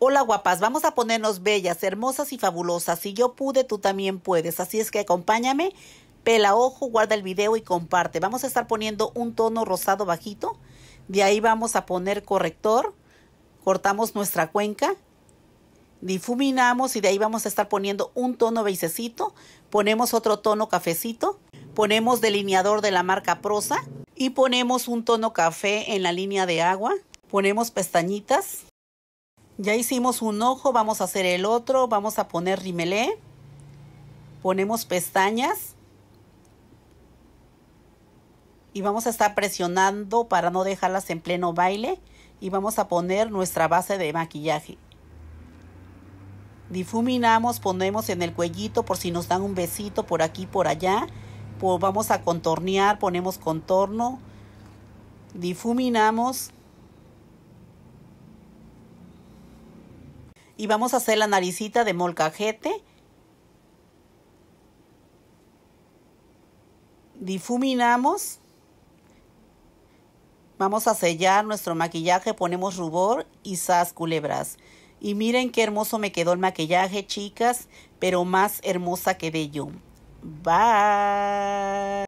Hola guapas, vamos a ponernos bellas, hermosas y fabulosas. Si yo pude, tú también puedes. Así es que acompáñame, pela ojo, guarda el video y comparte. Vamos a estar poniendo un tono rosado bajito. De ahí vamos a poner corrector. Cortamos nuestra cuenca. Difuminamos y de ahí vamos a estar poniendo un tono beisecito. Ponemos otro tono cafecito. Ponemos delineador de la marca Prosa. Y ponemos un tono café en la línea de agua. Ponemos pestañitas ya hicimos un ojo, vamos a hacer el otro, vamos a poner rimelé. Ponemos pestañas. Y vamos a estar presionando para no dejarlas en pleno baile. Y vamos a poner nuestra base de maquillaje. Difuminamos, ponemos en el cuellito por si nos dan un besito por aquí, por allá. vamos a contornear, ponemos contorno. Difuminamos y vamos a hacer la naricita de molcajete difuminamos vamos a sellar nuestro maquillaje ponemos rubor y sas culebras y miren qué hermoso me quedó el maquillaje chicas pero más hermosa de yo bye